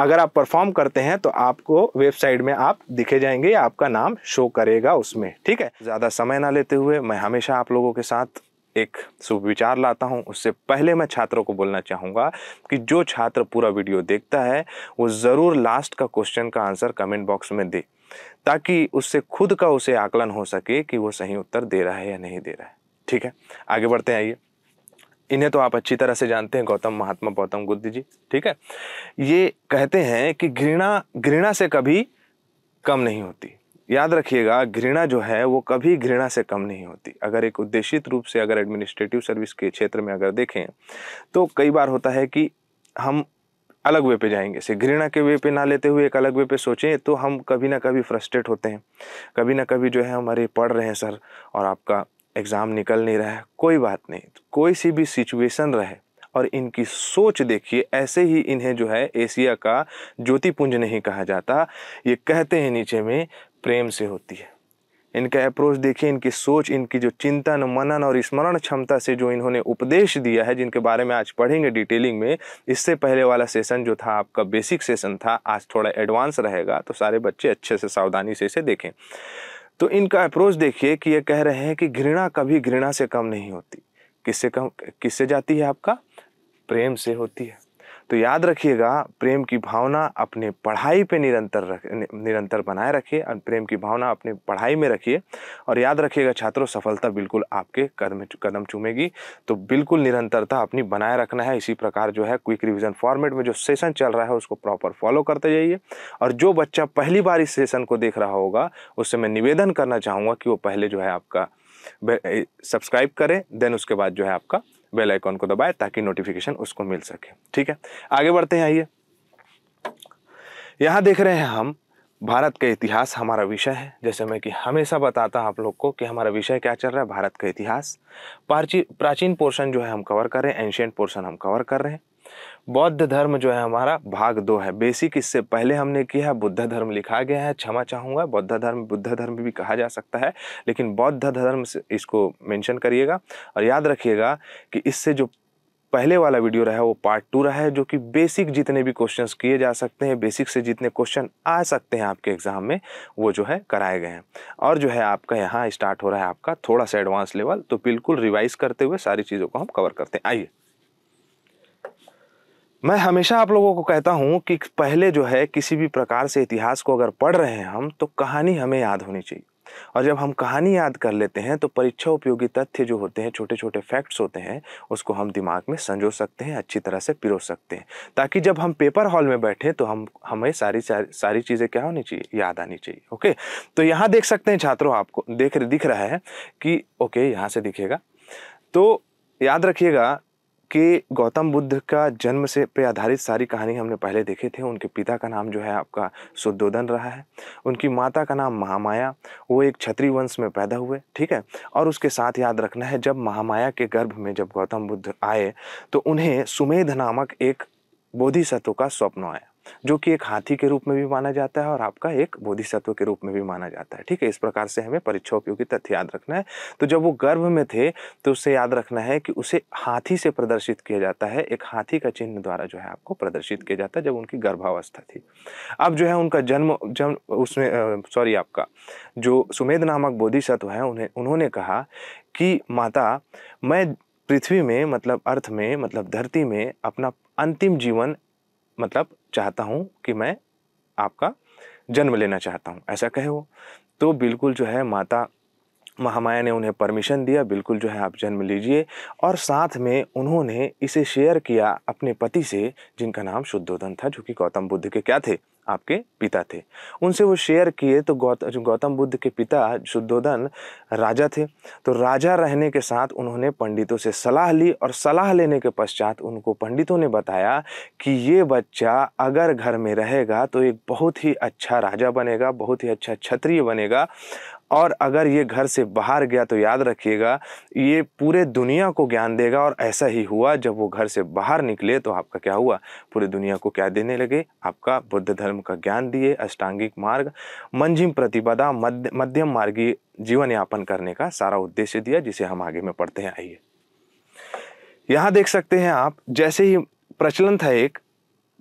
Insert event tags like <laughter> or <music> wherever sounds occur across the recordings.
अगर आप परफॉर्म करते हैं तो आपको वेबसाइट में आप दिखे जाएंगे आपका नाम शो करेगा उसमें ठीक है ज़्यादा समय ना लेते हुए मैं हमेशा आप लोगों के साथ एक सुविचार लाता हूँ उससे पहले मैं छात्रों को बोलना चाहूंगा कि जो छात्र पूरा वीडियो देखता है वो ज़रूर लास्ट का क्वेश्चन का आंसर कमेंट बॉक्स में दे ताकि उससे खुद का उसे आकलन हो सके कि वो सही उत्तर दे रहा है या नहीं दे रहा है ठीक है आगे बढ़ते आइए इन्हें तो आप अच्छी तरह से जानते हैं गौतम महात्मा गौतम बुद्ध जी ठीक है ये कहते हैं कि घृणा घृणा से कभी कम नहीं होती याद रखिएगा घृणा जो है वो कभी घृणा से कम नहीं होती अगर एक उद्देशित रूप से अगर एडमिनिस्ट्रेटिव सर्विस के क्षेत्र में अगर देखें तो कई बार होता है कि हम अलग वे पे जाएंगे से घृणा के वे पे ना लेते हुए एक अलग वे पे सोचें तो हम कभी ना कभी फ्रस्ट्रेट होते हैं कभी ना कभी जो है हमारे पढ़ रहे हैं सर और आपका एग्ज़ाम निकल नहीं रहा है कोई बात नहीं कोई सी भी सिचुएशन रहे और इनकी सोच देखिए ऐसे ही इन्हें जो है एशिया का ज्योतिपुंज नहीं कहा जाता ये कहते हैं नीचे में प्रेम से होती है इनका अप्रोच देखिए इनकी सोच इनकी जो चिंतन मनन और स्मरण क्षमता से जो इन्होंने उपदेश दिया है जिनके बारे में आज पढ़ेंगे डिटेलिंग में इससे पहले वाला सेशन जो था आपका बेसिक सेशन था आज थोड़ा एडवांस रहेगा तो सारे बच्चे अच्छे से सावधानी से इसे देखें तो इनका अप्रोच देखिए कि ये कह रहे हैं कि घृणा कभी घृणा से कम नहीं होती किससे कम किससे जाती है आपका प्रेम से होती है तो याद रखिएगा प्रेम की भावना अपने पढ़ाई पे निरंतर रख निरंतर बनाए रखिए और प्रेम की भावना अपने पढ़ाई में रखिए और याद रखिएगा छात्रों सफलता बिल्कुल आपके कदम कदम चूमेगी तो बिल्कुल निरंतरता अपनी बनाए रखना है इसी प्रकार जो है क्विक रिविज़न फॉर्मेट में जो सेशन चल रहा है उसको प्रॉपर फॉलो करते जाइए और जो बच्चा पहली बार इस सेशन को देख रहा होगा उससे मैं निवेदन करना चाहूँगा कि वो पहले जो है आपका सब्सक्राइब करें देन उसके बाद जो है आपका बेल आइकॉन को दबाए ताकि नोटिफिकेशन उसको मिल सके ठीक है आगे बढ़ते हैं आइए यहां देख रहे हैं हम भारत का इतिहास हमारा विषय है जैसे मैं कि हमेशा बताता हूँ आप लोग को कि हमारा विषय क्या चल रहा है भारत का इतिहास प्राचीन पोर्शन जो है हम कवर कर रहे हैं एंशियंट पोर्शन हम कवर कर रहे हैं बौद्ध धर्म जो है हमारा भाग दो है बेसिक इससे पहले हमने किया है बुद्ध धर्म लिखा गया है क्षमा चाहूँगा बौद्ध धर्म बुद्ध धर्म भी कहा जा सकता है लेकिन बौद्ध धर्म इसको मेंशन करिएगा और याद रखिएगा कि इससे जो पहले वाला वीडियो रहा है वो पार्ट टू रहा है जो कि बेसिक जितने भी क्वेश्चंस किए जा सकते हैं बेसिक से जितने क्वेश्चन आ सकते हैं आपके एग्ज़ाम में वो जो है कराए गए हैं और जो है आपका यहाँ स्टार्ट हो रहा है आपका थोड़ा सा एडवांस लेवल तो बिल्कुल रिवाइज करते हुए सारी चीज़ों को हम कवर करते हैं आइए मैं हमेशा आप लोगों को कहता हूँ कि पहले जो है किसी भी प्रकार से इतिहास को अगर पढ़ रहे हैं हम तो कहानी हमें याद होनी चाहिए और जब हम कहानी याद कर लेते हैं तो परीक्षा उपयोगी तथ्य जो होते हैं छोटे छोटे फैक्ट्स होते हैं उसको हम दिमाग में संजो सकते हैं अच्छी तरह से पिरो सकते हैं ताकि जब हम पेपर हॉल में बैठें तो हम हमें सारी सारी, सारी चीज़ें क्या होनी चाहिए याद आनी चाहिए ओके तो यहाँ देख सकते हैं छात्रों आपको देख दिख रहा है कि ओके यहाँ से दिखेगा तो याद रखिएगा कि गौतम बुद्ध का जन्म से पे आधारित सारी कहानी हमने पहले देखे थे उनके पिता का नाम जो है आपका सुद्धोधन रहा है उनकी माता का नाम महामाया वो एक क्षत्रिय वंश में पैदा हुए ठीक है और उसके साथ याद रखना है जब महामाया के गर्भ में जब गौतम बुद्ध आए तो उन्हें सुमेध नामक एक बोधिसत्व का स्वप्न आया जो कि एक हाथी के रूप में भी माना जाता है और आपका एक बोधिसत्व के रूप में भी माना जाता है ठीक है इस प्रकार से हमें परीक्षा उपयोगी तथ्य याद रखना है तो जब वो गर्भ में थे तो उससे याद रखना है कि उसे हाथी से प्रदर्शित किया जाता है एक हाथी का चिन्ह द्वारा जो है आपको प्रदर्शित किया जाता है जब उनकी गर्भावस्था थी अब जो है उनका जन्म जन्म उसमें सॉरी आपका जो सुमेध नामक बोधिसत्व है उन्हें उन्होंने कहा कि माता मैं पृथ्वी में मतलब अर्थ में मतलब धरती में अपना अंतिम जीवन मतलब चाहता हूँ कि मैं आपका जन्म लेना चाहता हूँ ऐसा कहे वो तो बिल्कुल जो है माता महामाया ने उन्हें परमिशन दिया बिल्कुल जो है आप जन्म लीजिए और साथ में उन्होंने इसे शेयर किया अपने पति से जिनका नाम शुद्धोधन था जो कि गौतम बुद्ध के क्या थे आपके पिता थे उनसे वो शेयर किए तो गौत गौतम बुद्ध के पिता शुद्धोधन राजा थे तो राजा रहने के साथ उन्होंने पंडितों से सलाह ली और सलाह लेने के पश्चात उनको पंडितों ने बताया कि ये बच्चा अगर घर में रहेगा तो एक बहुत ही अच्छा राजा बनेगा बहुत ही अच्छा क्षत्रिय बनेगा और अगर ये घर से बाहर गया तो याद रखिएगा ये पूरे दुनिया को ज्ञान देगा और ऐसा ही हुआ जब वो घर से बाहर निकले तो आपका क्या हुआ पूरे दुनिया को क्या देने लगे आपका बुद्ध धर्म का ज्ञान दिए अष्टांगिक मार्ग मंजिम प्रतिपदा मध्य मध्यम मार्गीय जीवन यापन करने का सारा उद्देश्य दिया जिसे हम आगे में पढ़ते हैं आइए यहाँ देख सकते हैं आप जैसे ही प्रचलन था एक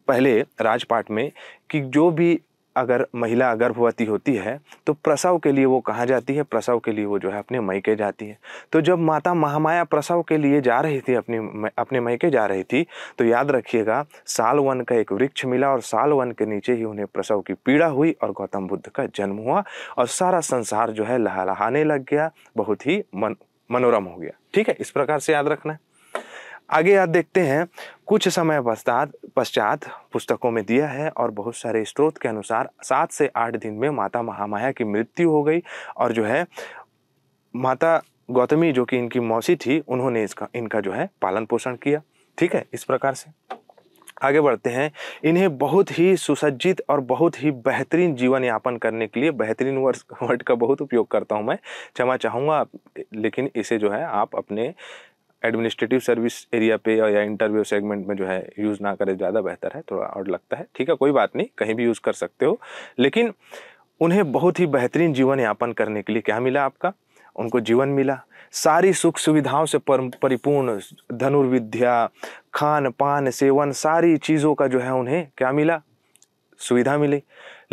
पहले राजपाट में कि जो भी अगर महिला गर्भवती होती है तो प्रसव के लिए वो कहाँ जाती है प्रसव के लिए वो जो है अपने मैके जाती है तो जब माता महामाया प्रसव के लिए जा रही थी अपने अपने मैके जा रही थी तो याद रखिएगा साल वन का एक वृक्ष मिला और साल वन के नीचे ही उन्हें प्रसव की पीड़ा हुई और गौतम बुद्ध का जन्म हुआ और सारा संसार जो है लहलहाने लग गया बहुत ही मन मनोरम हो गया ठीक है इस प्रकार से याद रखना है आगे आप देखते हैं कुछ समय पश्चात पश्चात पुस्तकों में दिया है और बहुत सारे स्रोत के अनुसार सात से आठ दिन में माता महामाया की मृत्यु हो गई और जो है माता गौतमी जो कि इनकी मौसी थी उन्होंने इसका इनका जो है पालन पोषण किया ठीक है इस प्रकार से आगे बढ़ते हैं इन्हें बहुत ही सुसज्जित और बहुत ही बेहतरीन जीवन यापन करने के लिए बेहतरीन वर्ड का बहुत उपयोग करता हूं मैं क्षमा चाहूँगा लेकिन इसे जो है आप अपने एडमिनिस्ट्रेटिव सर्विस एरिया पे या इंटरव्यू सेगमेंट में जो है यूज़ ना करें ज़्यादा बेहतर है थोड़ा और लगता है ठीक है कोई बात नहीं कहीं भी यूज़ कर सकते हो लेकिन उन्हें बहुत ही बेहतरीन जीवन यापन करने के लिए क्या मिला आपका उनको जीवन मिला सारी सुख सुविधाओं से परिपूर्ण धनुर्विद्या खान पान सेवन सारी चीज़ों का जो है उन्हें क्या मिला सुविधा मिली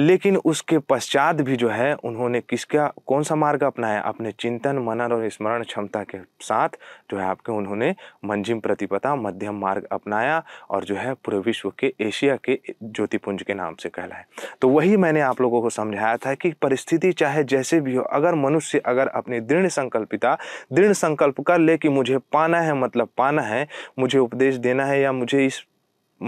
लेकिन उसके पश्चात भी जो है उन्होंने किसका कौन सा मार्ग अपनाया अपने चिंतन मनन और स्मरण क्षमता के साथ जो है आपके उन्होंने मंजिम प्रतिपदा मध्यम मार्ग अपनाया और जो है पूरे विश्व के एशिया के ज्योतिपुंज के नाम से कहलाए तो वही मैंने आप लोगों को समझाया था कि परिस्थिति चाहे जैसे भी हो अगर मनुष्य अगर अपनी दृढ़ संकल्पिता दृढ़ संकल्प कर ले कि मुझे पाना है मतलब पाना है मुझे उपदेश देना है या मुझे इस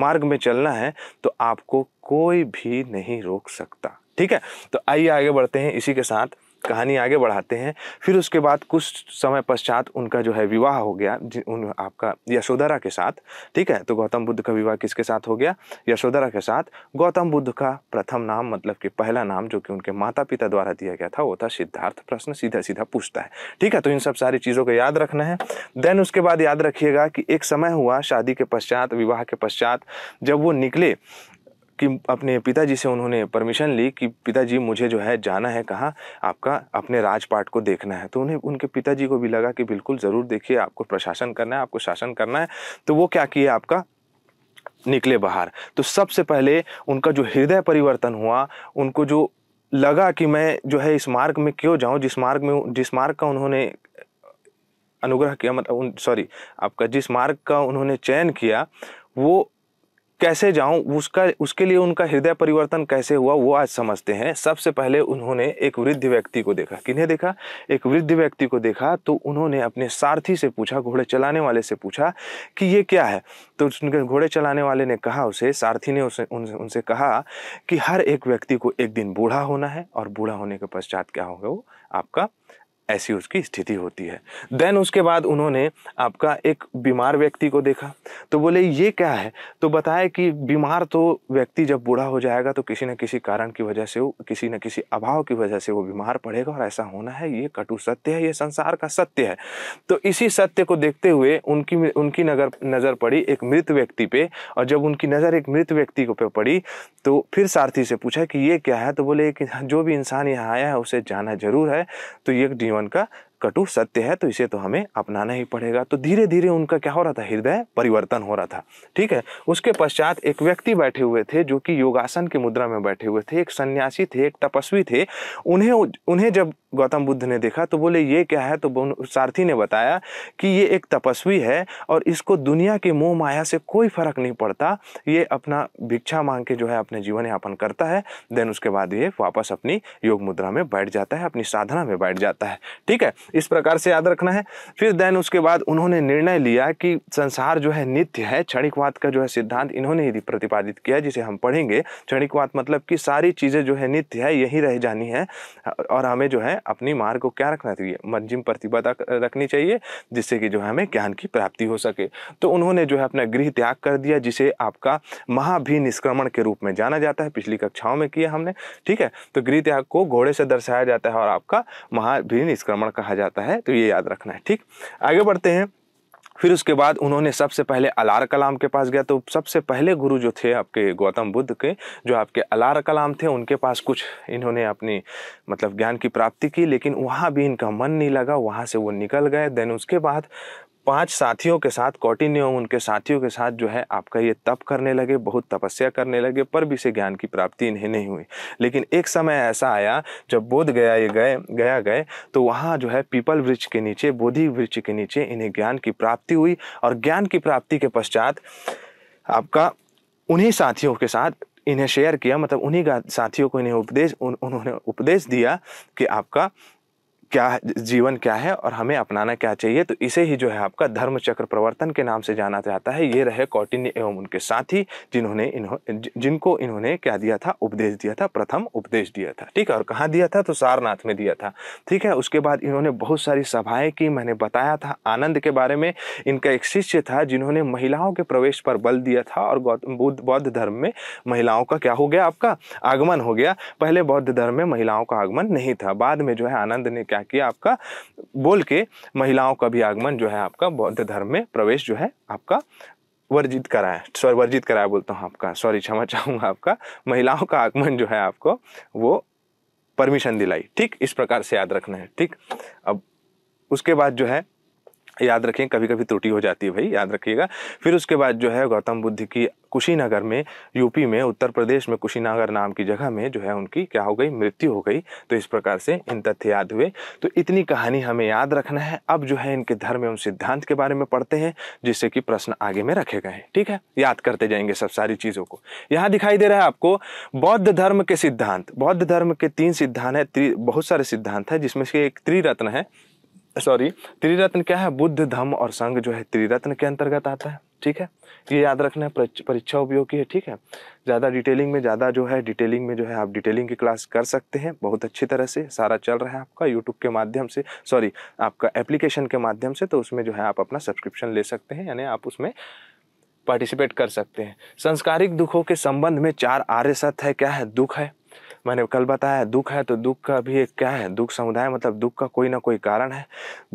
मार्ग में चलना है तो आपको कोई भी नहीं रोक सकता ठीक है तो आइए आगे बढ़ते हैं इसी के साथ कहानी आगे बढ़ाते हैं फिर उसके बाद कुछ समय पश्चात उनका जो है विवाह हो गया उन आपका यशोधरा के साथ ठीक है तो गौतम बुद्ध का विवाह किसके साथ हो गया यशोधरा के साथ गौतम बुद्ध का प्रथम नाम मतलब कि पहला नाम जो कि उनके माता पिता द्वारा दिया गया था वो था सिद्धार्थ प्रश्न सीधा सीधा पूछता है ठीक है तो इन सब सारी चीज़ों को याद रखना है देन उसके बाद याद रखिएगा कि एक समय हुआ शादी के पश्चात विवाह के पश्चात जब वो निकले कि अपने पिताजी से उन्होंने परमिशन ली कि पिताजी मुझे जो है जाना है कहाँ आपका अपने राजपाट को देखना है तो उन्हें उनके पिताजी को भी लगा कि बिल्कुल ज़रूर देखिए आपको प्रशासन करना है आपको शासन करना है तो वो क्या किए आपका निकले बाहर तो सबसे पहले उनका जो हृदय परिवर्तन हुआ उनको जो लगा कि मैं जो है इस मार्ग में क्यों जाऊं जिस मार्ग में जिस मार्ग का उन्होंने अनुग्रह किया मतलब सॉरी आपका जिस मार्ग का उन्होंने चयन किया वो कैसे जाऊं उसका उसके लिए उनका हृदय परिवर्तन कैसे हुआ वो आज समझते हैं सबसे पहले उन्होंने एक वृद्ध व्यक्ति को देखा किन्हें देखा एक वृद्ध व्यक्ति को देखा तो उन्होंने अपने सारथी से पूछा घोड़े चलाने वाले से पूछा कि ये क्या है तो उनके घोड़े चलाने वाले ने कहा उसे सारथी ने उसे उन, उनसे कहा कि हर एक व्यक्ति को एक दिन बूढ़ा होना है और बूढ़ा होने के पश्चात क्या होगा वो आपका ऐसी उसकी स्थिति होती है देन उसके बाद उन्होंने आपका एक बीमार व्यक्ति को देखा तो बोले ये क्या है तो बताया कि बीमार तो व्यक्ति जब बूढ़ा हो जाएगा तो किसी न किसी कारण की वजह से वो किसी न किसी अभाव की वजह से वो बीमार पड़ेगा और ऐसा होना है ये कटु सत्य है ये संसार का सत्य है तो इसी सत्य को देखते हुए उनकी उनकी नगर नज़र पड़ी एक मृत व्यक्ति पे और जब उनकी नज़र एक मृत व्यक्ति को पे पड़ी तो फिर सारथी से पूछा कि ये क्या है तो बोले कि जो भी इंसान यहाँ आया है उसे जाना जरूर है तो ये जीवन जीवन का कटु सत्य है तो इसे तो हमें अपनाना ही पड़ेगा तो धीरे धीरे उनका क्या हो रहा था हृदय परिवर्तन हो रहा था ठीक है उसके पश्चात एक व्यक्ति बैठे हुए थे जो कि योगासन की मुद्रा में बैठे हुए थे एक सन्यासी थे एक तपस्वी थे उन्हें उन्हें जब गौतम बुद्ध ने देखा तो बोले ये क्या है तो सारथी ने बताया कि ये एक तपस्वी है और इसको दुनिया के मोह माया से कोई फर्क नहीं पड़ता ये अपना भिक्षा मांग के जो है अपने जीवन यापन करता है देन उसके बाद ये वापस अपनी योग मुद्रा में बैठ जाता है अपनी साधना में बैठ जाता है ठीक है इस प्रकार से याद रखना है फिर देन उसके बाद उन्होंने निर्णय लिया कि संसार जो है नित्य है क्षणिकवाद का जो है सिद्धांत इन्होंने यदि प्रतिपादित किया जिसे हम पढ़ेंगे क्षणिकवाद मतलब कि सारी चीज़ें जो है नित्य है यही रह जानी है और हमें जो है अपनी मार्ग को क्या रखना चाहिए मध्यम प्रतिभा रखनी चाहिए जिससे कि जो है हमें ज्ञान की प्राप्ति हो सके तो उन्होंने जो है अपना गृह त्याग कर दिया जिसे आपका महाभिनिष्क्रमण निष्क्रमण के रूप में जाना जाता है पिछली कक्षाओं में किया हमने ठीक है तो गृह त्याग को घोड़े से दर्शाया जाता है और आपका महाभि निष्क्रमण कहा जाता है तो ये याद रखना है ठीक आगे बढ़ते हैं फिर उसके बाद उन्होंने सबसे पहले अलार कलाम के पास गया तो सबसे पहले गुरु जो थे आपके गौतम बुद्ध के जो आपके अलार कलाम थे उनके पास कुछ इन्होंने अपनी मतलब ज्ञान की प्राप्ति की लेकिन वहाँ भी इनका मन नहीं लगा वहाँ से वो निकल गए देन उसके बाद पांच साथियों के साथ कौटिन्य उनके साथियों के साथ जो है आपका ये तप करने लगे बहुत तपस्या करने लगे पर भी से ज्ञान की प्राप्ति इन्हें नहीं हुई लेकिन एक समय ऐसा आया जब बोध गया ये गए गया गए तो वहाँ जो है पीपल वृक्ष के नीचे बोधि वृक्ष के नीचे इन्हें ज्ञान की प्राप्ति हुई और ज्ञान की प्राप्ति के पश्चात आपका उन्हीं साथियों के साथ इन्हें शेयर किया मतलब उन्हीं साथियों को इन्हें उपदेश उन, उन्होंने उपदेश दिया कि आपका क्या जीवन क्या है और हमें अपनाना क्या चाहिए तो इसे ही जो है आपका धर्म चक्र प्रवर्तन के नाम से जाना जाता है ये रहे कौटिन्य एवं उनके साथी जिन्होंने इन्हों जिनको इन्होंने क्या दिया था उपदेश दिया था प्रथम उपदेश दिया था ठीक है और कहाँ दिया था तो सारनाथ में दिया था ठीक है उसके बाद इन्होंने बहुत सारी सभाएं की मैंने बताया था आनंद के बारे में इनका एक शिष्य था जिन्होंने महिलाओं के प्रवेश पर बल दिया था और बुद्ध बौद्ध धर्म में महिलाओं का क्या हो गया आपका आगमन हो गया पहले बौद्ध धर्म में महिलाओं का आगमन नहीं था बाद में जो है आनंद ने क्या ताकि आपका बोल के महिलाओं का भी आगमन जो है आपका बौद्ध धर्म में प्रवेश जो है आपका वर्जित कराए सॉरी वर्जित कराया बोलता हूँ आपका सॉरी क्षमा चाहूँगा आपका महिलाओं का आगमन जो है आपको वो परमिशन दिलाई ठीक इस प्रकार से याद रखना है ठीक अब उसके बाद जो है याद रखें कभी कभी त्रुटि हो जाती है भाई याद रखिएगा फिर उसके बाद जो है गौतम बुद्ध की कुशीनगर में यूपी में उत्तर प्रदेश में कुशीनगर नाम की जगह में जो है उनकी क्या हो गई मृत्यु हो गई तो इस प्रकार से इन तथ्य याद हुए तो इतनी कहानी हमें याद रखना है अब जो है इनके धर्म एवं सिद्धांत के बारे में पढ़ते हैं जिससे कि प्रश्न आगे में रखे गए ठीक है याद करते जाएंगे सब सारी चीज़ों को यहाँ दिखाई दे रहा है आपको बौद्ध धर्म के सिद्धांत बौद्ध धर्म के तीन सिद्धांत है बहुत सारे सिद्धांत है जिसमें से एक त्रिरत्न है सॉरी त्रिरत्न क्या है बुद्ध धम्म और संघ जो है त्रिरत्न के अंतर्गत आता है ठीक है ये याद रखना है परीक्षा उपयोग की है ठीक है ज़्यादा डिटेलिंग में ज़्यादा जो है डिटेलिंग में जो है आप डिटेलिंग की क्लास कर सकते हैं बहुत अच्छी तरह से सारा चल रहा है आपका यूट्यूब के माध्यम से सॉरी आपका एप्लीकेशन के माध्यम से तो उसमें जो है आप अपना सब्सक्रिप्शन ले सकते हैं यानी आप उसमें पार्टिसिपेट कर सकते हैं संस्कारिक दुखों के संबंध में चार आर्य सत्य है क्या है दुख है मैंने कल बताया दुख है तो दुख का भी एक क्या है दुख समुदाय मतलब दुख का कोई ना कोई कारण है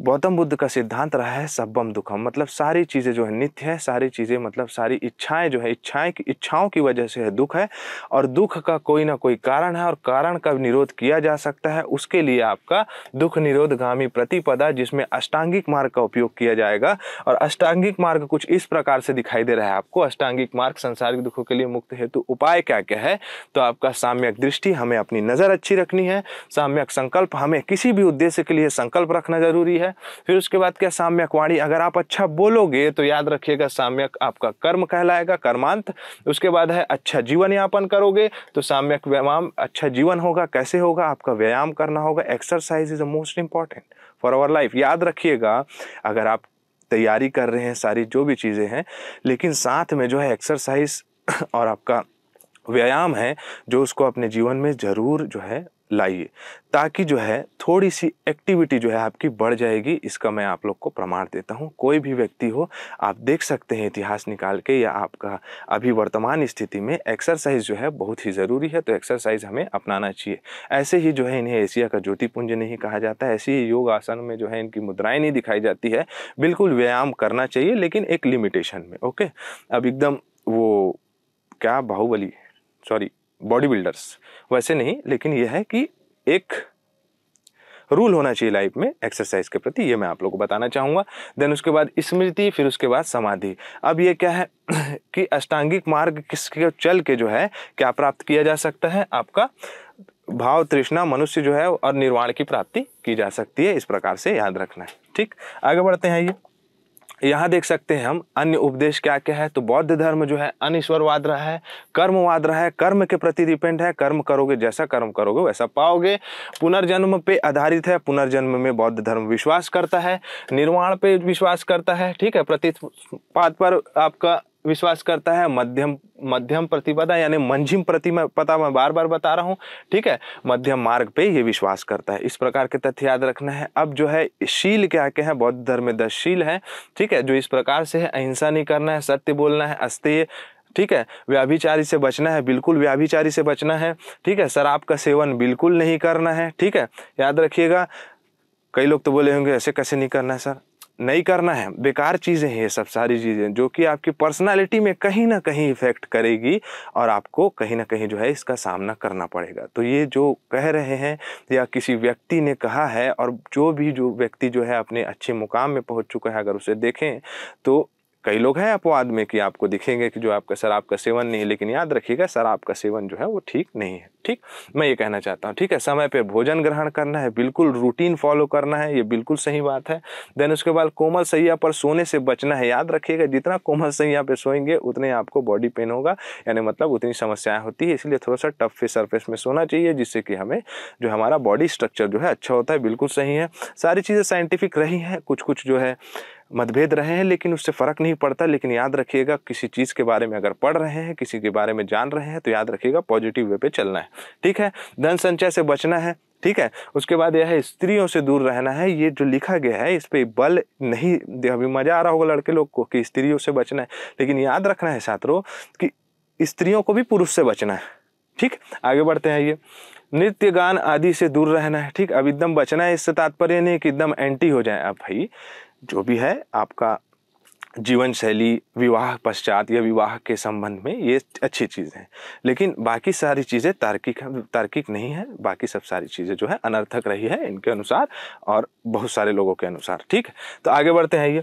गौतम बुद्ध का सिद्धांत रहा है सब्बम दुखम मतलब सारी चीज़ें जो है नित्य है सारी चीज़ें मतलब सारी इच्छाएं जो है इच्छाएं की इच्छाओं की वजह से है दुख है और दुख का कोई ना कोई कारण है और कारण का निरोध किया जा सकता है उसके लिए आपका दुख निरोधगामी प्रतिपदा जिसमें अष्टांगिक मार्ग का उपयोग किया जाएगा और अष्टांगिक मार्ग कुछ इस प्रकार से दिखाई दे रहा है आपको अष्टांगिक मार्ग संसारिक दुखों के लिए मुक्त हेतु उपाय क्या क्या है तो आपका साम्यक दृष्टि हमें अपनी नज़र अच्छी रखनी है साम्यक संकल्प हमें किसी भी उद्देश्य के लिए संकल्प रखना ज़रूरी है फिर उसके बाद क्या साम्यक वाणी अगर आप अच्छा बोलोगे तो याद रखिएगा साम्यक आपका कर्म कहलाएगा कर्मांत उसके बाद है अच्छा जीवन यापन करोगे तो साम्यक व्यायाम अच्छा जीवन होगा कैसे होगा आपका व्यायाम करना होगा exercise is a most important for our life याद रखिएगा अगर आप तैयारी कर रहे हैं सारी जो भी चीज़ें हैं लेकिन साथ में जो है एक्सरसाइज और आपका व्यायाम है जो उसको अपने जीवन में ज़रूर जो है लाइए ताकि जो है थोड़ी सी एक्टिविटी जो है आपकी बढ़ जाएगी इसका मैं आप लोग को प्रमाण देता हूँ कोई भी व्यक्ति हो आप देख सकते हैं इतिहास निकाल के या आपका अभी वर्तमान स्थिति में एक्सरसाइज जो है बहुत ही ज़रूरी है तो एक्सरसाइज हमें अपनाना चाहिए ऐसे ही जो है इन्हें एशिया का ज्योतिपुंज नहीं कहा जाता है ऐसे ही योग आसन में जो है इनकी मुद्राएँ नहीं दिखाई जाती है बिल्कुल व्यायाम करना चाहिए लेकिन एक लिमिटेशन में ओके अब एकदम वो क्या बाहुबली सॉरी बॉडी बिल्डर्स वैसे नहीं लेकिन यह है कि एक रूल होना चाहिए लाइफ में एक्सरसाइज के प्रति ये मैं आप लोग को बताना चाहूँगा देन उसके बाद स्मृति फिर उसके बाद समाधि अब ये क्या है <clears throat> कि अष्टांगिक मार्ग किसके चल के जो है क्या प्राप्त किया जा सकता है आपका भाव तृष्णा मनुष्य जो है और निर्वाण की प्राप्ति की जा सकती है इस प्रकार से याद रखना है ठीक आगे बढ़ते हैं ये यहाँ देख सकते हैं हम अन्य उपदेश क्या क्या है तो बौद्ध धर्म जो है अनिश्वरवाद रहा है कर्मवाद रहा है कर्म के प्रति डिपेंड है कर्म करोगे जैसा कर्म करोगे वैसा पाओगे पुनर्जन्म पे आधारित है पुनर्जन्म में बौद्ध धर्म विश्वास करता है निर्वाण पे विश्वास करता है ठीक है प्रतिपाद पर आपका विश्वास करता है मध्यम मध्यम प्रतिपदा यानी मंझिम प्रतिपदा मैं बार बार बता रहा हूँ ठीक है मध्यम मार्ग पे ये विश्वास करता है इस प्रकार के तथ्य याद रखना है अब जो है शील क्या के हैं बौद्ध धर्म दस शील है ठीक है जो इस प्रकार से है अहिंसा नहीं करना है सत्य बोलना है अस्तेय ठीक है व्याभिचारी से बचना है बिल्कुल व्याभिचारी से बचना है ठीक है शराब का सेवन बिल्कुल नहीं करना है ठीक है याद रखिएगा कई लोग तो बोले होंगे ऐसे कैसे नहीं करना है सर नहीं करना है बेकार चीज़ें हैं ये सब सारी चीज़ें जो कि आपकी पर्सनालिटी में कहीं ना कहीं इफ़ेक्ट करेगी और आपको कहीं ना कहीं जो है इसका सामना करना पड़ेगा तो ये जो कह रहे हैं या किसी व्यक्ति ने कहा है और जो भी जो व्यक्ति जो है अपने अच्छे मुकाम में पहुंच चुका है अगर उसे देखें तो कई लोग हैं अपवाद में कि आपको दिखेंगे कि जो आपका शराब का सेवन नहीं है लेकिन याद रखिएगा शराब का सेवन जो है वो ठीक नहीं है ठीक मैं ये कहना चाहता हूँ ठीक है समय पे भोजन ग्रहण करना है बिल्कुल रूटीन फॉलो करना है ये बिल्कुल सही बात है देन उसके बाद कोमल सैया पर सोने से बचना है याद रखिएगा जितना कोमल सैया पर सोएंगे उतने आपको बॉडी पेन होगा यानी मतलब उतनी समस्याएँ होती है इसलिए थोड़ा सा टफ सरफेस में सोना चाहिए जिससे कि हमें जो हमारा बॉडी स्ट्रक्चर जो है अच्छा होता है बिल्कुल सही है सारी चीज़ें साइंटिफिक रही हैं कुछ कुछ जो है मतभेद रहे हैं लेकिन उससे फ़र्क नहीं पड़ता लेकिन याद रखिएगा किसी चीज़ के बारे में अगर पढ़ रहे हैं किसी के बारे में जान रहे हैं तो याद रखिएगा पॉजिटिव वे पे चलना है ठीक है धन संचय से बचना है ठीक है उसके बाद यह है स्त्रियों से दूर रहना है ये जो लिखा गया है इस पर बल नहीं अभी मज़ा आ रहा होगा लड़के लोग को कि स्त्रियों से बचना है लेकिन याद रखना है छात्रों कि स्त्रियों को भी पुरुष से बचना है ठीक आगे बढ़ते हैं ये नृत्य गान आदि से दूर रहना है ठीक अब एकदम बचना है इससे तात्पर्य नहीं कि एकदम एंटी हो जाए आप भाई जो भी है आपका जीवन शैली विवाह पश्चात या विवाह के संबंध में ये अच्छी चीज़ है लेकिन बाकी सारी चीज़ें तार्किक तार्किक नहीं है बाकी सब सारी चीज़ें जो है अनर्थक रही है इनके अनुसार और बहुत सारे लोगों के अनुसार ठीक है तो आगे बढ़ते हैं ये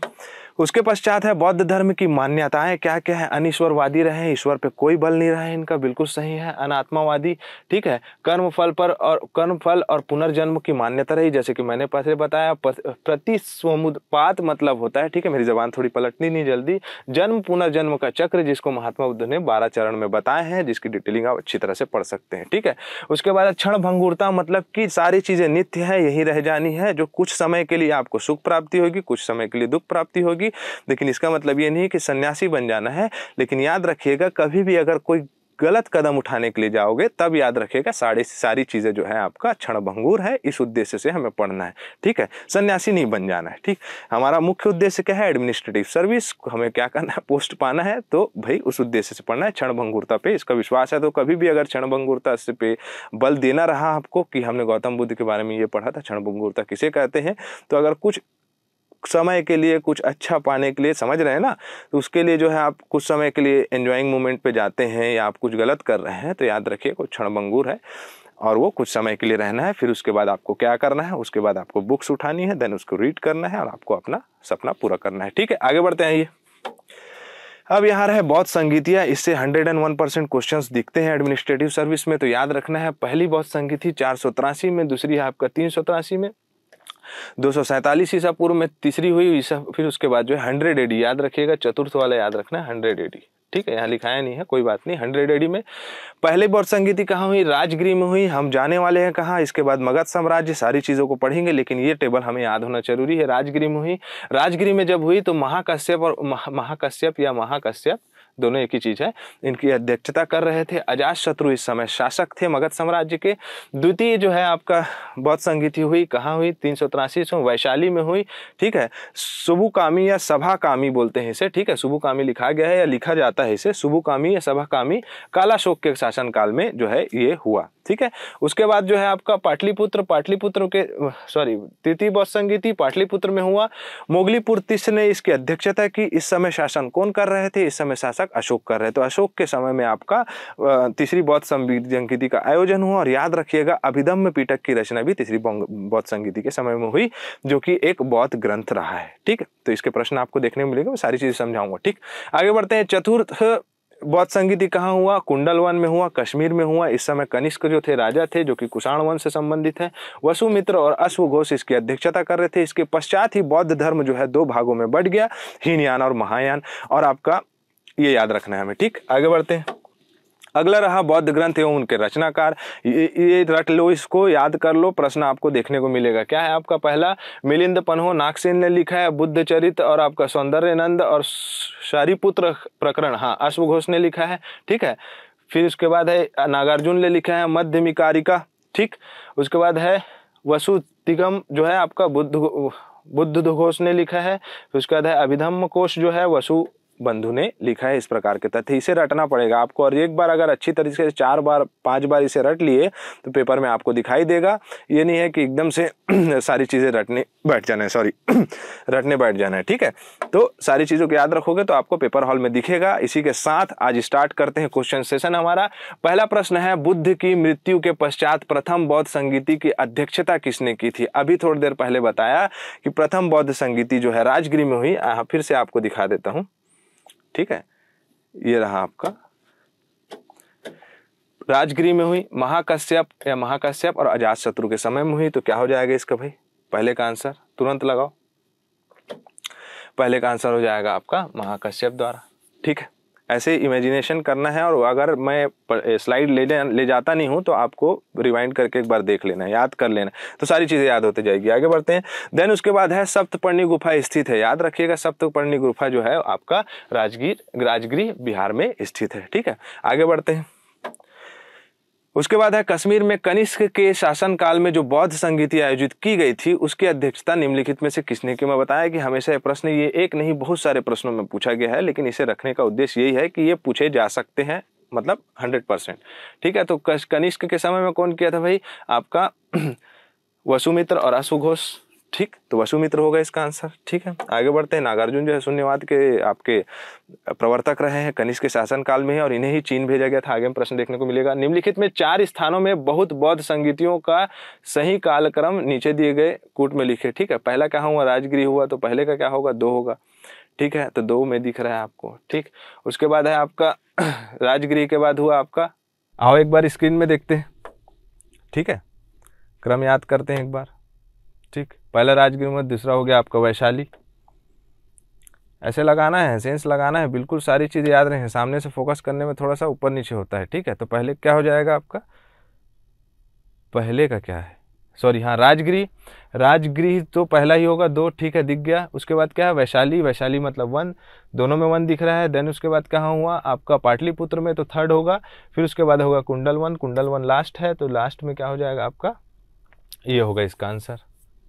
उसके पश्चात है बौद्ध धर्म की मान्यताएं क्या क्या है अनिश्वरवादी रहे ईश्वर पे कोई बल नहीं रहे इनका बिल्कुल सही है अनात्मावादी ठीक है कर्म फल पर और कर्म फल और पुनर्जन्म की मान्यता रही जैसे कि मैंने पहले बताया प्रति समुदपात मतलब होता है ठीक है मेरी जबान थोड़ी पलटनी नहीं जल्दी जन्म पुनर्जन्म का चक्र जिसको महात्मा बुद्ध ने बारह चरण में बताए हैं जिसकी डिटेलिंग आप अच्छी तरह से पढ़ सकते हैं ठीक है उसके बाद क्षण भंगुरता मतलब कि सारी चीजें नित्य है यही रह जानी है जो कुछ समय के लिए आपको सुख प्राप्ति होगी कुछ समय के लिए दुख प्राप्ति होगी होगी लेकिन इसका मतलब ये नहीं कि सन्यासी बन जाना है लेकिन याद रखिएगा कभी भी अगर कोई गलत कदम उठाने के लिए जाओगे तब याद रखिएगा सारे सारी चीज़ें जो है आपका क्षण भंगूर है इस उद्देश्य से हमें पढ़ना है ठीक है सन्यासी नहीं बन जाना है ठीक हमारा मुख्य उद्देश्य क्या है एडमिनिस्ट्रेटिव सर्विस हमें क्या करना है पोस्ट पाना है तो भाई उस उद्देश्य से पढ़ना है क्षण भंगुरता पे इसका विश्वास है तो कभी भी अगर क्षणभंगुरता से पे बल देना रहा आपको कि हमने गौतम बुद्ध के बारे में ये पढ़ा था क्षण भंगुरता किसे कहते हैं तो अगर कुछ समय के लिए कुछ अच्छा पाने के लिए समझ रहे हैं ना तो उसके लिए जो है आप कुछ समय के लिए एंजॉइंग मोमेंट पे जाते हैं या आप कुछ गलत कर रहे हैं तो याद रखिए कुछ क्षणभंगुर है और वो कुछ समय के लिए रहना है फिर उसके बाद आपको क्या करना है उसके बाद आपको बुक्स उठानी है देन उसको रीड करना है और आपको अपना सपना पूरा करना है ठीक है आगे बढ़ते हैं ये अब यहाँ रहे बहुत संगीतियाँ इससे 101 परसेंट क्वेश्चन दिखते हैं एडमिनिस्ट्रेटिव सर्विस में तो याद रखना है पहली बहुत संगीति चार में दूसरी है आपका तीन में दो सौ सैंतालीस ईसा पूर्व में तीसरी हुई ईसा फिर उसके बाद जो है हंड्रेड एडी याद रखिएगा चतुर्थ वाला याद रखना हंड्रेड एडी ठीक है यहाँ लिखाया नहीं है कोई बात नहीं हंड्रेड एडी में पहले बौद्ध संगीति कहाँ हुई राजगिरी में हुई हम जाने वाले हैं कहाँ इसके बाद मगध साम्राज्य सारी चीज़ों को पढ़ेंगे लेकिन ये टेबल हमें याद होना जरूरी है राजगिरी में हुई राजगिरी में जब हुई तो महाकश्यप और महाकश्यप या महाकश्यप दोनों एक ही चीज है इनकी अध्यक्षता कर रहे थे अजात शत्रु इस समय शासक थे मगध साम्राज्य के द्वितीय जो है आपका बौद्ध संगीति हुई कहाँ हुई तीन सौ तिरासी वैशाली में हुई ठीक है सुबुकामी या सभाकामी बोलते हैं इसे ठीक है सुबुकामी लिखा गया है या लिखा जाता है इसे सुबुकामी या सभाकामी कालाशोक के शासनकाल में जो है ये हुआ ठीक है उसके बाद जो है आपका पाटलिपुत्र पाटलिपुत्र के सॉरी तृतीय बौद्ध संगीति पाटलिपुत्र में हुआ मोगलीपुर तिस ने इसकी अध्यक्षता की इस समय शासन कौन कर रहे थे इस समय शासक अशोक कर रहे थे तो अशोक के समय में आपका तीसरी बौद्ध संगीति का आयोजन हुआ और याद रखिएगा अभिदम्य पीटक की रचना भी तीसरी बौद्ध संगीति के समय में हुई जो कि एक बौद्ध ग्रंथ रहा है ठीक तो इसके प्रश्न आपको देखने को मिलेगा मैं सारी चीज़ें समझाऊंगा ठीक आगे बढ़ते हैं चतुर्थ बौद्ध संगीति कहाँ हुआ कुंडल वन में हुआ कश्मीर में हुआ इस समय कनिष्क जो थे राजा थे जो कि कुषाण वन से संबंधित है वसुमित्र और अश्वघोष इसकी अध्यक्षता कर रहे थे इसके पश्चात ही बौद्ध धर्म जो है दो भागों में बढ़ गया हीनयान और महायान और आपका ये याद रखना है हमें ठीक आगे बढ़ते हैं अगला रहा बौद्ध ग्रंथ एवं उनके रचनाकार ये, रट लो इसको याद कर लो प्रश्न आपको देखने को मिलेगा क्या है आपका पहला मिलिंद पन्हो नागसेन ने लिखा है बुद्ध चरित और आपका नंद और शारीपुत्र प्रकरण हाँ अश्वघोष ने लिखा है ठीक है फिर उसके बाद है नागार्जुन ने लिखा है मध्यमिकारिका ठीक उसके बाद है वसु तिगम जो है आपका बुद्ध बुद्ध घोष ने लिखा है उसके बाद है अभिधम्म कोश जो है वसु बंधु ने लिखा है इस प्रकार के तथ्य इसे रटना पड़ेगा आपको और एक बार अगर अच्छी तरीके से चार बार पांच बार इसे रट लिए तो पेपर में आपको दिखाई देगा ये नहीं है कि एकदम से <clears throat> सारी चीज़ें रटने बैठ जाना है सॉरी रटने बैठ जाना है ठीक है तो सारी चीज़ों को याद रखोगे तो आपको पेपर हॉल में दिखेगा इसी के साथ आज स्टार्ट करते हैं क्वेश्चन सेशन हमारा पहला प्रश्न है बुद्ध की मृत्यु के पश्चात प्रथम बौद्ध संगीति की अध्यक्षता किसने की थी अभी थोड़ी देर पहले बताया कि प्रथम बौद्ध संगीति जो है राजगिरी में हुई फिर से आपको दिखा देता हूँ ठीक है ये रहा आपका राजगिरी में हुई महाकश्यप या महाकश्यप और अजात शत्रु के समय में हुई तो क्या हो जाएगा इसका भाई पहले का आंसर तुरंत लगाओ पहले का आंसर हो जाएगा आपका महाकश्यप द्वारा ठीक है ऐसे इमेजिनेशन करना है और अगर मैं स्लाइड ले ले जाता नहीं हूँ तो आपको रिवाइंड करके एक बार देख लेना याद कर लेना तो सारी चीज़ें याद होती जाएगी आगे बढ़ते हैं देन उसके बाद है सप्तपर्णी गुफा स्थित है याद रखिएगा सप्तपर्णी गुफा जो है आपका राजगीर राजगिरी बिहार में स्थित है ठीक है आगे बढ़ते हैं उसके बाद है कश्मीर में कनिष्क के शासनकाल में जो बौद्ध संगीति आयोजित की गई थी उसकी अध्यक्षता निम्नलिखित में से किसने की मैं बताया कि हमेशा ये प्रश्न ये एक नहीं बहुत सारे प्रश्नों में पूछा गया है लेकिन इसे रखने का उद्देश्य यही है कि ये पूछे जा सकते हैं मतलब हंड्रेड परसेंट ठीक है तो कनिष्क के समय में कौन किया था भाई आपका <clears throat> वसुमित्र और अशुघोष ठीक तो वसुमित्र होगा इसका आंसर ठीक है आगे बढ़ते हैं नागार्जुन जो है शून्यवाद के आपके प्रवर्तक रहे हैं कनिष्क के शासनकाल में है और इन्हें ही चीन भेजा गया था आगे में प्रश्न देखने को मिलेगा निम्नलिखित में चार स्थानों में बहुत बौद्ध संगीतियों का सही कालक्रम नीचे दिए गए कूट में लिखे ठीक है पहला क्या हुआ राजगिरी हुआ तो पहले का क्या होगा दो होगा ठीक है तो दो में दिख रहा है आपको ठीक उसके बाद है आपका <clears throat> राजगिरी के बाद हुआ आपका आओ एक बार स्क्रीन में देखते हैं ठीक है क्रम याद करते हैं एक बार ठीक पहला राजगीर मत दूसरा हो गया आपका वैशाली ऐसे लगाना है सेंस लगाना है बिल्कुल सारी चीज याद रहे सामने से फोकस करने में थोड़ा सा ऊपर नीचे होता है ठीक है तो पहले क्या हो जाएगा आपका पहले का क्या है सॉरी हाँ राजगृह राजगृह तो पहला ही होगा दो ठीक है दिख गया उसके बाद क्या है वैशाली वैशाली मतलब वन दोनों में वन दिख रहा है देन उसके बाद कहाँ हुआ आपका पाटलिपुत्र में तो थर्ड होगा फिर उसके बाद होगा कुंडल वन कुंडल वन लास्ट है तो लास्ट में क्या हो जाएगा आपका ये होगा इसका आंसर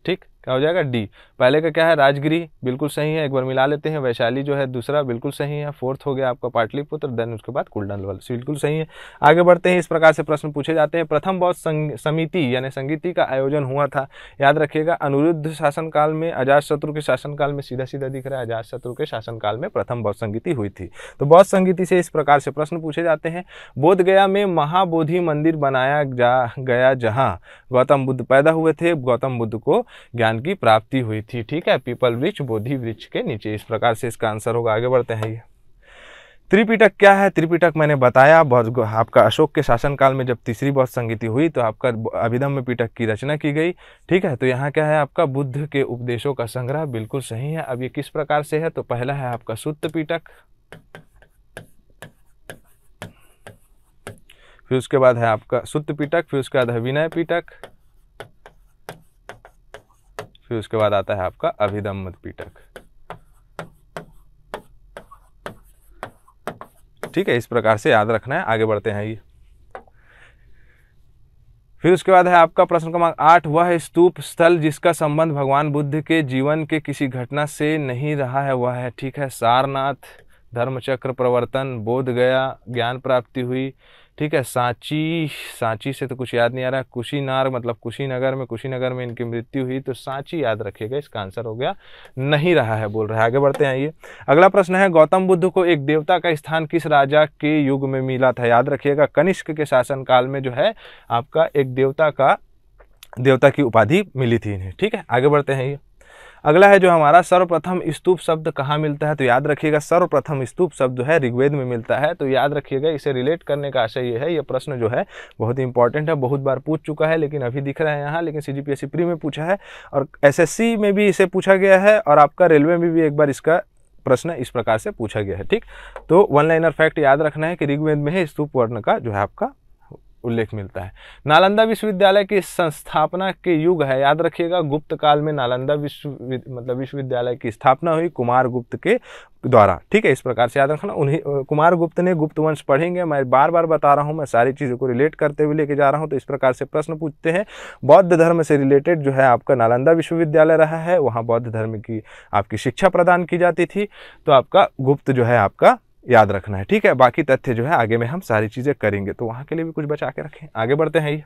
Tick, क्या हो जाएगा डी पहले का क्या है राजगिरी बिल्कुल सही है एक बार मिला लेते हैं वैशाली जो है दूसरा बिल्कुल सही है फोर्थ हो गया आपका पाटलिपुत्र देन उसके बाद कुल्डन लेवल बिल्कुल सही है आगे बढ़ते हैं इस प्रकार से प्रश्न पूछे जाते हैं प्रथम बौद्ध समिति यानी संगीति का आयोजन हुआ था याद रखिएगा अनुरुद्ध शासनकाल में अजात शत्रु के शासनकाल में सीधा सीधा दिख रहा है अजात शत्रु के शासनकाल में प्रथम बौद्ध संगीति हुई थी तो बौद्ध संगीति से इस प्रकार से प्रश्न पूछे जाते हैं गया में महाबोधि मंदिर बनाया जा गया जहाँ गौतम बुद्ध पैदा हुए थे गौतम बुद्ध को ज्ञान ज्ञान की प्राप्ति हुई थी ठीक है पीपल वृक्ष बोधि वृक्ष के नीचे इस प्रकार से इसका आंसर होगा आगे बढ़ते हैं ये त्रिपिटक क्या है त्रिपिटक मैंने बताया बहुत आपका अशोक के शासनकाल में जब तीसरी बौद्ध संगीति हुई तो आपका अभिधम में पिटक की रचना की गई ठीक है तो यहाँ क्या है आपका बुद्ध के उपदेशों का संग्रह बिल्कुल सही है अब ये किस प्रकार से है तो पहला है आपका सुत्त पिटक फिर उसके बाद है आपका सुत्त पिटक फिर उसके बाद है विनय पिटक फिर उसके बाद आता है आपका अभिदम उत्पीटक ठीक है इस प्रकार से याद रखना है आगे बढ़ते हैं ये फिर उसके बाद है आपका प्रश्न क्रमांक आठ वह स्तूप स्थल जिसका संबंध भगवान बुद्ध के जीवन के किसी घटना से नहीं रहा है वह है ठीक है सारनाथ धर्मचक्र प्रवर्तन बोध गया ज्ञान प्राप्ति हुई ठीक है सांची सांची से तो कुछ याद नहीं आ रहा कुशीनार मतलब कुशीनगर में कुशीनगर में इनकी मृत्यु हुई तो सांची याद रखिएगा इसका आंसर हो गया नहीं रहा है बोल रहा है आगे बढ़ते हैं ये अगला प्रश्न है गौतम बुद्ध को एक देवता का स्थान किस राजा के युग में मिला था याद रखिएगा कनिष्क के शासनकाल में जो है आपका एक देवता का देवता की उपाधि मिली थी इन्हें ठीक है आगे बढ़ते हैं ये अगला है जो हमारा सर्वप्रथम स्तूप शब्द कहाँ मिलता है तो याद रखिएगा सर्वप्रथम स्तूप शब्द जो है ऋग्वेद में मिलता है तो याद रखिएगा इसे रिलेट करने का आशय ये है ये प्रश्न जो है बहुत ही इंपॉर्टेंट है बहुत बार पूछ चुका है लेकिन अभी दिख रहा है यहाँ लेकिन सी जी प्री में पूछा है और एस में भी इसे पूछा गया है और आपका रेलवे में भी एक बार इसका प्रश्न इस प्रकार से पूछा गया है ठीक तो वन लाइनर फैक्ट याद रखना है कि ऋग्वेद में है स्तूप वर्ण का जो है आपका उल्लेख मिलता है नालंदा विश्वविद्यालय की संस्थापना के युग है याद रखिएगा गुप्त काल में नालंदा विश्व मतलब विश्वविद्यालय की स्थापना हुई कुमार गुप्त के द्वारा ठीक है इस प्रकार से याद रखना उन्हें कुमार गुप्त ने गुप्त वंश पढ़ेंगे मैं बार बार बता रहा हूँ मैं सारी चीज़ों को रिलेट करते हुए लेके जा रहा हूँ तो इस प्रकार से प्रश्न पूछते हैं बौद्ध धर्म से रिलेटेड जो है आपका नालंदा विश्वविद्यालय रहा है वहाँ बौद्ध धर्म की आपकी शिक्षा प्रदान की जाती थी तो आपका गुप्त जो है आपका याद रखना है ठीक है बाकी तथ्य जो है आगे में हम सारी चीज़ें करेंगे तो वहां के लिए भी कुछ बचा के रखें आगे बढ़ते हैं ये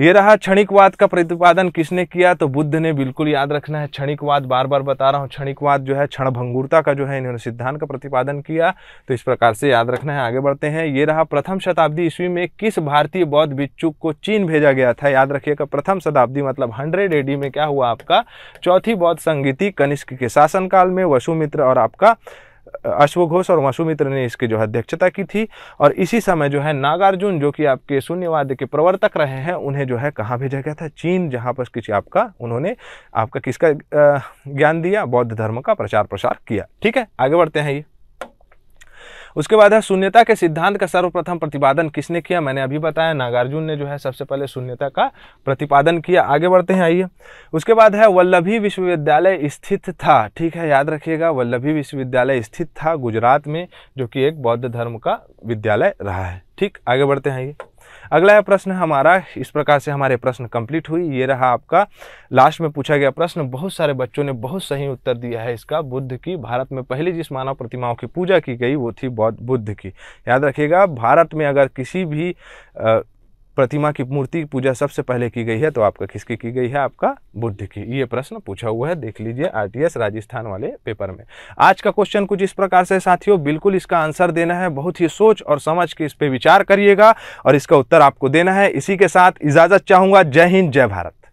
ये रहा क्षणिकवाद का प्रतिपादन किसने किया तो बुद्ध ने बिल्कुल याद रखना है क्षणिकवाद बार बार बता रहा हूँ क्षणिकवाद जो है भंगुरता का जो है इन्होंने सिद्धांत का प्रतिपादन किया तो इस प्रकार से याद रखना है आगे बढ़ते हैं ये रहा प्रथम शताब्दी ईस्वी में किस भारतीय बौद्ध भिक्षुक को चीन भेजा गया था याद रखिएगा प्रथम शताब्दी मतलब हंड्रेड एडी में क्या हुआ आपका चौथी बौद्ध संगीति कनिष्क के शासनकाल में वसुमित्र और आपका अश्व घोष और वसुमित्र ने इसकी जो है अध्यक्षता की थी और इसी समय जो है नागार्जुन जो कि आपके शून्यवाद के प्रवर्तक रहे हैं उन्हें जो है कहाँ भेजा गया था चीन जहाँ पर किसी आपका उन्होंने आपका किसका ज्ञान दिया बौद्ध धर्म का प्रचार प्रसार किया ठीक है आगे बढ़ते हैं ये उसके बाद है शून्यता के सिद्धांत का सर्वप्रथम प्रतिपादन किसने किया मैंने अभी बताया नागार्जुन ने जो है सबसे पहले शून्यता का प्रतिपादन किया आगे बढ़ते हैं आइए उसके बाद है वल्लभी विश्वविद्यालय स्थित था ठीक है याद रखिएगा वल्लभी विश्वविद्यालय स्थित था गुजरात में जो कि एक बौद्ध धर्म का विद्यालय रहा है ठीक आगे बढ़ते हैं आइए अगला प्रश्न हमारा इस प्रकार से हमारे प्रश्न कंप्लीट हुई ये रहा आपका लास्ट में पूछा गया प्रश्न बहुत सारे बच्चों ने बहुत सही उत्तर दिया है इसका बुद्ध की भारत में पहली जिस मानव प्रतिमाओं की पूजा की गई वो थी बौद्ध बुद्ध की याद रखिएगा भारत में अगर किसी भी प्रतिमा की मूर्ति की पूजा सबसे पहले की गई है तो आपका किसकी की गई है आपका बुद्ध की ये प्रश्न पूछा हुआ है देख लीजिए आरटीएस राजस्थान वाले पेपर में आज का क्वेश्चन कुछ इस प्रकार से साथियों बिल्कुल इसका आंसर देना है बहुत ही सोच और समझ के इस पर विचार करिएगा और इसका उत्तर आपको देना है इसी के साथ इजाजत चाहूंगा जय हिंद जय भारत